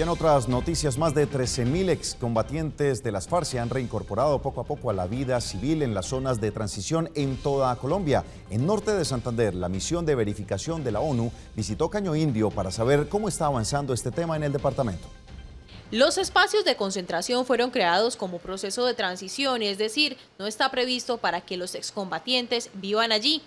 Y en otras noticias, más de 13.000 excombatientes de las FARC se han reincorporado poco a poco a la vida civil en las zonas de transición en toda Colombia. En norte de Santander, la misión de verificación de la ONU visitó Caño Indio para saber cómo está avanzando este tema en el departamento. Los espacios de concentración fueron creados como proceso de transición, es decir, no está previsto para que los excombatientes vivan allí.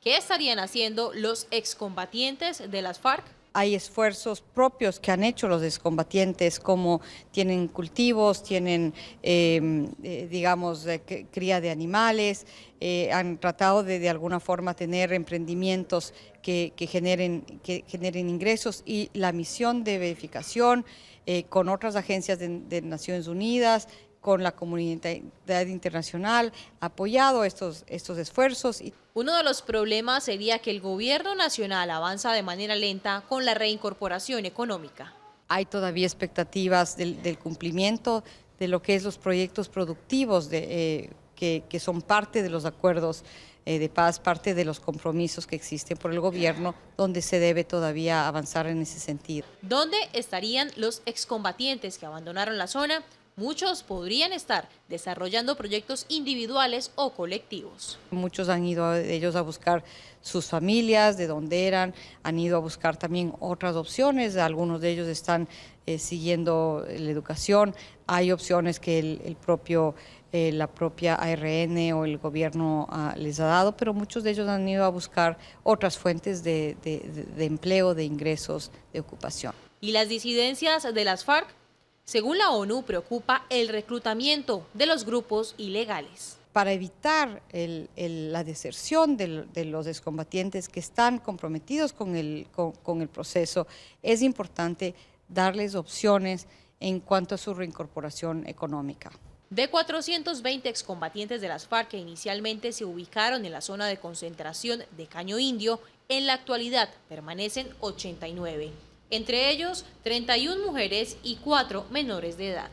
¿Qué estarían haciendo los excombatientes de las FARC? hay esfuerzos propios que han hecho los descombatientes, como tienen cultivos, tienen, em, eh, digamos, cría de animales, eh, han tratado de de alguna forma tener emprendimientos que, generen, que generen ingresos y la misión de verificación eh, con otras agencias de, de Naciones Unidas, con la comunidad internacional, apoyado estos, estos esfuerzos. Uno de los problemas sería que el gobierno nacional avanza de manera lenta con la reincorporación económica. Hay todavía expectativas del, cumplimiento de lo que es los proyectos productivos eh, que, son parte de los acuerdos eh, de paz, parte de los compromisos que existen por el gobierno, donde se debe todavía avanzar en ese sentido. ¿Dónde estarían los excombatientes que abandonaron la zona Muchos podrían estar desarrollando proyectos individuales o colectivos. Muchos han ido a ellos a buscar sus familias, de dónde eran, han ido a buscar también otras opciones, algunos de ellos están eh, siguiendo la educación, hay opciones que el, propio, eh, la propia ARN o el gobierno ah, les ha dado, pero muchos de ellos han ido a buscar otras fuentes de empleo, de ingresos, de ocupación. Y las disidencias de las FARC según la ONU, preocupa el reclutamiento de los grupos ilegales para evitar la deserción de, los excombatientes que están comprometidos con el, con el, proceso, es importante darles opciones en cuanto a su reincorporación económica. De 420 excombatientes de las FARC que inicialmente se ubicaron en la zona de concentración de Caño Indio, en la actualidad permanecen 89 entre ellos 31 mujeres y 4 menores de edad.